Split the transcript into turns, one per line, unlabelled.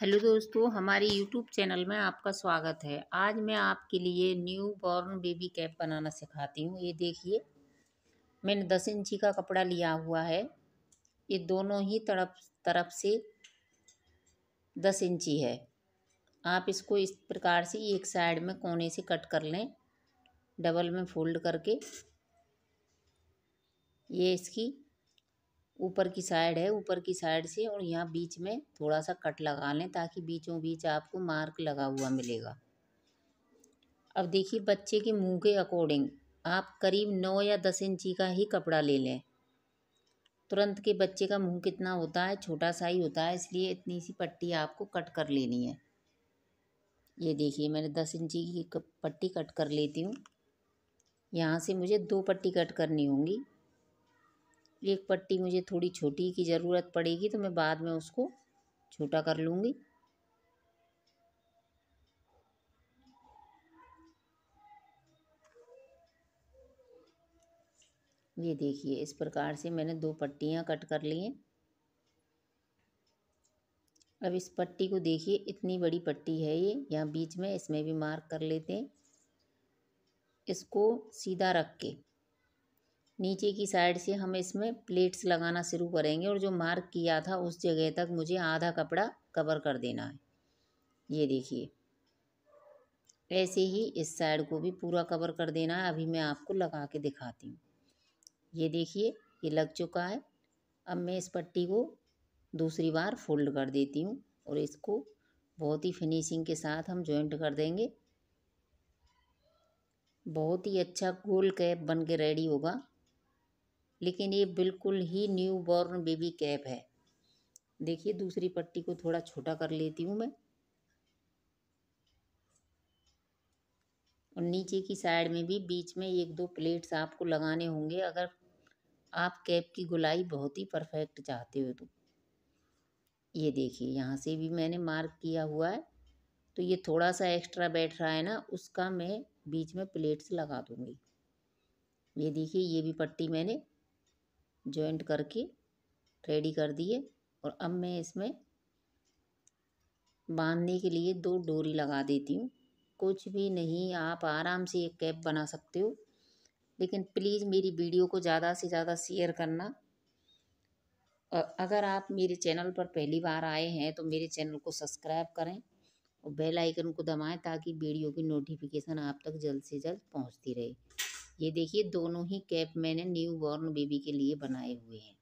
hello दोस्तों हमारे YouTube channel में आपका स्वागत है आज मैं आपके लिए न्यू बॉर्न बेबी कैप बनाना सिखाती हूँ ये देखिए मैंने दस इंची का कपड़ा लिया हुआ है ये दोनों ही तरफ तरफ से दस इंची है आप इसको इस प्रकार से एक साइड में कोने से कट कर लें डबल में फोल्ड करके ये इसकी ऊपर की साइड है ऊपर की साइड से और यहाँ बीच में थोड़ा सा कट लगा लें ताकि बीचों बीच आपको मार्क लगा हुआ मिलेगा अब देखिए बच्चे के मुंह के अकॉर्डिंग आप करीब नौ या दस इंची का ही कपड़ा ले लें तुरंत के बच्चे का मुंह कितना होता है छोटा सा ही होता है इसलिए इतनी सी पट्टी आपको कट कर लेनी है ये देखिए मैंने दस इंची की पट्टी कट कर लेती हूँ यहाँ से मुझे दो पट्टी कट करनी होंगी एक पट्टी मुझे थोड़ी छोटी की ज़रूरत पड़ेगी तो मैं बाद में उसको छोटा कर लूँगी ये देखिए इस प्रकार से मैंने दो पट्टियाँ कट कर ली हैं अब इस पट्टी को देखिए इतनी बड़ी पट्टी है ये यहाँ बीच में इसमें भी मार्क कर लेते हैं इसको सीधा रख के नीचे की साइड से हम इसमें प्लेट्स लगाना शुरू करेंगे और जो मार्क किया था उस जगह तक मुझे आधा कपड़ा कवर कर देना है ये देखिए ऐसे ही इस साइड को भी पूरा कवर कर देना है अभी मैं आपको लगा के दिखाती हूँ ये देखिए ये लग चुका है अब मैं इस पट्टी को दूसरी बार फोल्ड कर देती हूँ और इसको बहुत ही फिनिशिंग के साथ हम ज्वाइंट कर देंगे बहुत ही अच्छा गोल कैप बन के रेडी होगा लेकिन ये बिल्कुल ही न्यू बॉर्न बेबी कैप है देखिए दूसरी पट्टी को थोड़ा छोटा कर लेती हूँ मैं और नीचे की साइड में भी बीच में एक दो प्लेट्स आपको लगाने होंगे अगर आप कैप की गुलाई बहुत ही परफेक्ट चाहते हो तो ये देखिए यहाँ से भी मैंने मार्क किया हुआ है तो ये थोड़ा सा एक्स्ट्रा बैठ रहा है ना उसका मैं बीच में प्लेट्स लगा दूँगी ये देखिए ये भी पट्टी मैंने जॉइंट करके रेडी कर दिए और अब मैं इसमें बांधने के लिए दो डोरी लगा देती हूँ कुछ भी नहीं आप आराम से एक कैप बना सकते हो लेकिन प्लीज़ मेरी वीडियो को ज़्यादा से ज़्यादा शेयर करना और अगर आप मेरे चैनल पर पहली बार आए हैं तो मेरे चैनल को सब्सक्राइब करें और बेल आइकन को दबाएं ताकि वीडियो की नोटिफिकेशन आप तक जल्द से जल्द पहुंचती रहे ये देखिए दोनों ही कैप मैंने न्यू बॉर्न बेबी के लिए बनाए हुए हैं